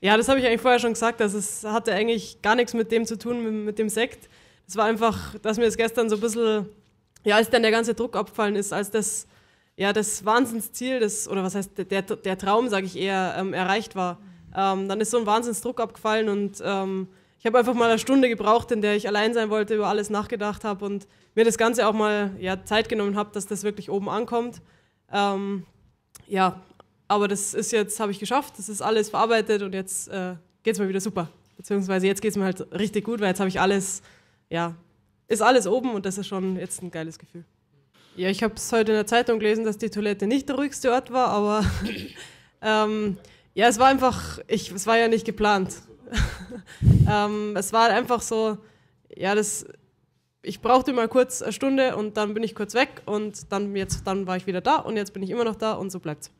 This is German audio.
Ja, das habe ich eigentlich vorher schon gesagt, dass es hatte eigentlich gar nichts mit dem zu tun, mit, mit dem Sekt. Es war einfach, dass mir das gestern so ein bisschen, ja, als dann der ganze Druck abgefallen ist, als das, ja, das Wahnsinnsziel, das, oder was heißt, der, der Traum, sage ich eher, ähm, erreicht war. Ähm, dann ist so ein Wahnsinnsdruck abgefallen und ähm, ich habe einfach mal eine Stunde gebraucht, in der ich allein sein wollte, über alles nachgedacht habe und mir das Ganze auch mal ja, Zeit genommen habe, dass das wirklich oben ankommt. Ähm, ja, aber das ist jetzt, habe ich geschafft, das ist alles verarbeitet und jetzt äh, geht es mir wieder super. Beziehungsweise jetzt geht es mir halt richtig gut, weil jetzt habe ich alles, ja, ist alles oben und das ist schon jetzt ein geiles Gefühl. Ja, ich habe es heute in der Zeitung gelesen, dass die Toilette nicht der ruhigste Ort war, aber ähm, ja, es war einfach, ich, es war ja nicht geplant. ähm, es war einfach so, ja, das, ich brauchte mal kurz eine Stunde und dann bin ich kurz weg und dann, jetzt, dann war ich wieder da und jetzt bin ich immer noch da und so bleibt es.